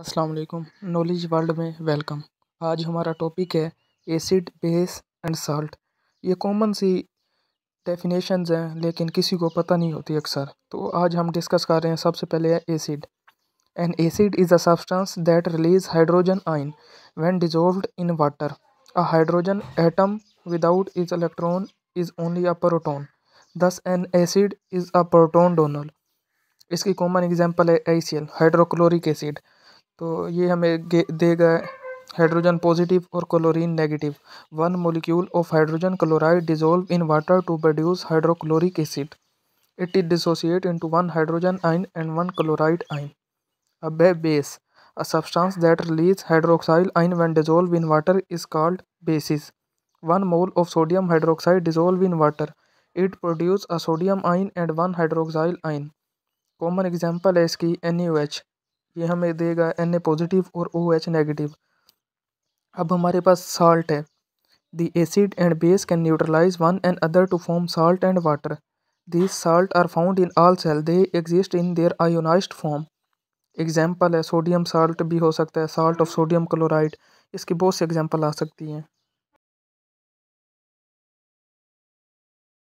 अस्सलाम वालेकुम knowledge world में वेलकम आज हमारा टॉपिक है एसिड बेस एंड साल्ट ये कॉमन सी डेफिनेशंस हैं लेकिन किसी को पता नहीं होती अक्सर तो आज हम डिस्कस कर रहे हैं सबसे पहले है acid an acid is a substance that release hydrogen ion when dissolved in water a hydrogen atom without is electron is only a proton thus an acid is a proton donor इसकी common example है ए hydrochloric acid तो ये हमें देगा hydrogen positive और chlorine negative one molecule of hydrogen chloride dissolve in water to produce hydrochloric acid it is dissociate into one hydrogen ion and one chloride ion अब base a substance that release hydroxyl ion when dissolve in water is called bases one mole of sodium hydroxide dissolve in water it produce a sodium ion and one hydroxyl ion common example है इसकी N U H ये हमें देगा N A positive और O H negative अब हमारे पास salt है the acid and base can neutralise one and other to form salt and water this salt are found in all cell they exist in their ionise form example है sodium salt भी हो सकता है salt of sodium chloride इसकी बहुत सी example आ सकती हैं